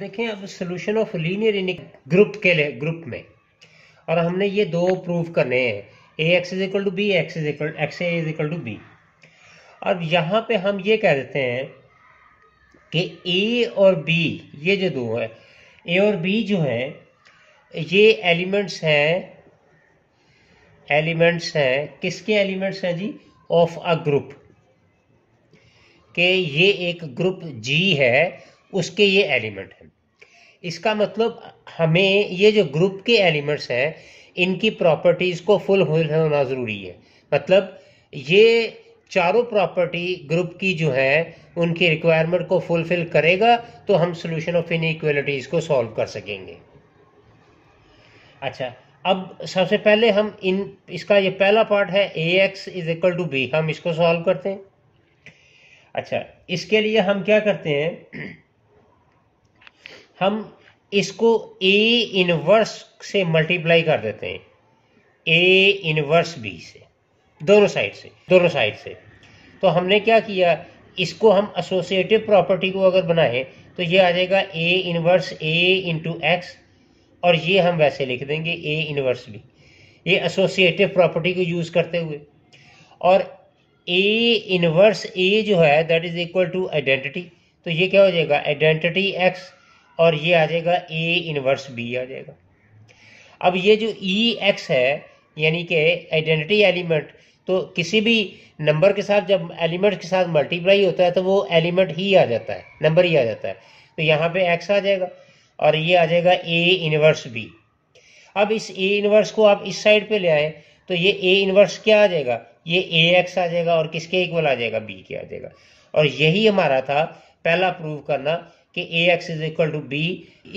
देखें अब solution of linear in group के लिए ग्रुप में और हमने ये दो प्रूव करने हैं A X is equal to B X is equal X A is equal to B अब यहाँ पे हम ये कह देते हैं कि ए और बी ये जो दो है ए और बी जो है ये एलिमेंट्स हैं एलिमेंट्स हैं किसके एलिमेंट्स हैं जी ऑफ अ ग्रुप के ये एक ग्रुप जी है उसके ये एलिमेंट हैं इसका मतलब हमें ये जो ग्रुप के एलिमेंट्स हैं इनकी प्रॉपर्टीज़ को फुल होना ज़रूरी है मतलब ये चारों प्रॉपर्टी ग्रुप की जो है उनकी रिक्वायरमेंट को फुलफिल करेगा तो हम सोल्यूशन ऑफ इनइक्वलिटीज़ को सॉल्व कर सकेंगे अच्छा अब सबसे पहले हम इन इसका ये पहला पार्ट है A X is equal to B हम इसको सॉल्व करते हैं अच्छा इसके लिए हम क्या करते हैं हम इसको ए इनवर्स से मल्टीप्लाई कर देते हैं ए इनवर्स बी से दोनों साइड से दोनों साइड से तो हमने क्या किया इसको हम एसोसिएटिव प्रॉपर्टी को अगर बनाए तो ये आ जाएगा A inverse A into X और ये हम वैसे लिख देंगे ए इनवर्स बी ये एसोसिएटिव प्रॉपर्टी को यूज़ करते हुए और ए इनवर्स ए जो है that is equal to identity तो ये क्या हो जाएगा आइडेंटिटी एक्स और ये आ जाएगा ए इनवर्स बी आ जाएगा अब ये जो ई e एक्स है यानी कि आइडेंटिटी एलिमेंट तो किसी भी नंबर के साथ जब एलिमेंट के साथ मल्टीप्लाई होता है तो वो एलिमेंट ही आ जाता है नंबर ही आ जाता है तो यहाँ पे एक्स आ जाएगा और ये आ जाएगा ए इनवर्स बी अब इस ए इनवर्स को आप इस साइड पे ले आए तो ये ए इनवर्स क्या आ जाएगा ये ए एक्स आ जाएगा और किसके इक्वल आ जाएगा बी के आ जाएगा और यही हमारा था पहला प्रूव करना कि A X is equal to B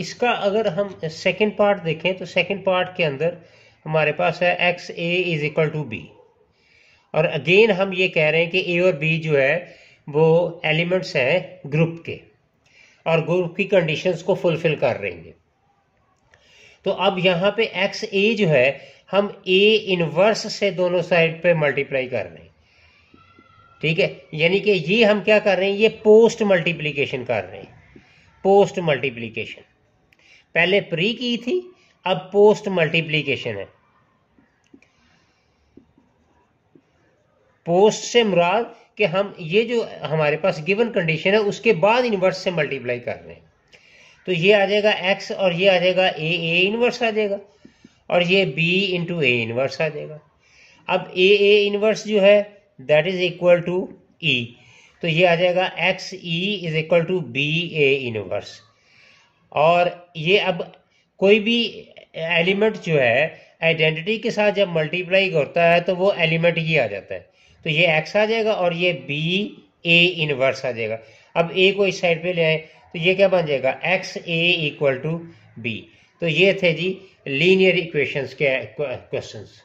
इसका अगर हम सेकेंड पार्ट देखें तो सेकेंड पार्ट के अंदर हमारे पास है X A is equal to B और अगेन हम ये कह रहे हैं कि ए और बी जो है वो एलिमेंट्स हैं ग्रुप के और ग्रुप की कंडीशंस को फुलफिल कर रहे हैं तो अब यहाँ पे एक्स ए जो है हम ए इनवर्स से दोनों साइड पे मल्टीप्लाई कर रहे हैं ठीक है यानी कि ये हम क्या कर रहे हैं ये पोस्ट मल्टीप्लीकेशन कर रहे हैं पोस्ट मल्टीप्लीकेशन पहले प्री की थी अब पोस्ट मल्टीप्लीकेशन है पोस्ट से मुराद कि हम ये जो हमारे पास गिवन कंडीशन है उसके बाद इनवर्स से मल्टीप्लाई कर रहे हैं तो ये आ जाएगा एक्स और ये आ जाएगा ए ए इनवर्स आ जाएगा और ये बी इंटू ए इनवर्स आ जाएगा अब ए ए इनवर्स जो है that is equal to E तो ये आ जाएगा X E is equal to B A inverse और ये अब कोई भी एलिमेंट जो है आइडेंटिटी के साथ जब मल्टीप्लाई करता है तो वो एलिमेंट ही आ जाता है तो ये एक्स आ जाएगा और ये बी ए इनवर्स आ जाएगा अब ए को इस साइड पे ले आए तो ये क्या बन जाएगा X A equal to B तो ये थे जी लीनियर इक्वेशंस के क्वेश्चंस